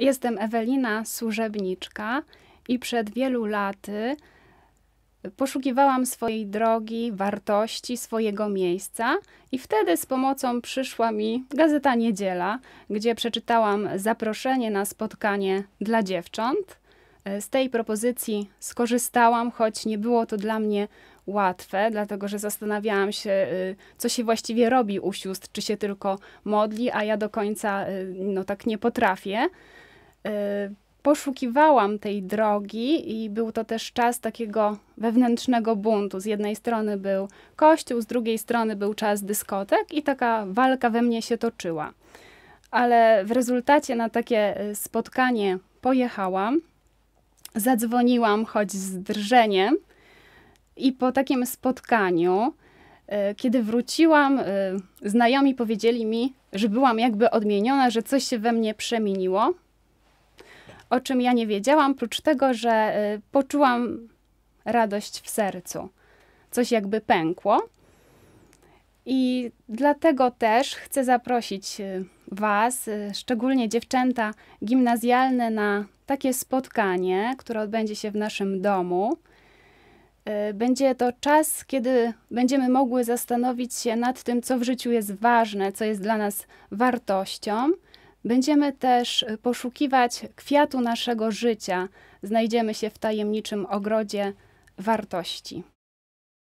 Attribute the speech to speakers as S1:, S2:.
S1: Jestem Ewelina Służebniczka i przed wielu laty poszukiwałam swojej drogi, wartości, swojego miejsca i wtedy z pomocą przyszła mi Gazeta Niedziela, gdzie przeczytałam zaproszenie na spotkanie dla dziewcząt. Z tej propozycji skorzystałam, choć nie było to dla mnie łatwe, dlatego że zastanawiałam się, y, co się właściwie robi u sióstr, czy się tylko modli, a ja do końca y, no, tak nie potrafię. Y, poszukiwałam tej drogi i był to też czas takiego wewnętrznego buntu. Z jednej strony był kościół, z drugiej strony był czas dyskotek i taka walka we mnie się toczyła. Ale w rezultacie na takie y, spotkanie pojechałam, zadzwoniłam choć z drżeniem i po takim spotkaniu y, kiedy wróciłam, znajomi powiedzieli mi, że byłam jakby odmieniona, że coś się we mnie przemieniło, o czym ja nie wiedziałam, prócz tego, że y, poczułam radość w sercu. Coś jakby pękło. I dlatego też chcę zaprosić y, Was, y, szczególnie dziewczęta gimnazjalne, na takie spotkanie, które odbędzie się w naszym domu. Będzie to czas, kiedy będziemy mogły zastanowić się nad tym, co w życiu jest ważne, co jest dla nas wartością Będziemy też y, poszukiwać kwiatu naszego życia, znajdziemy się w tajemniczym ogrodzie wartości.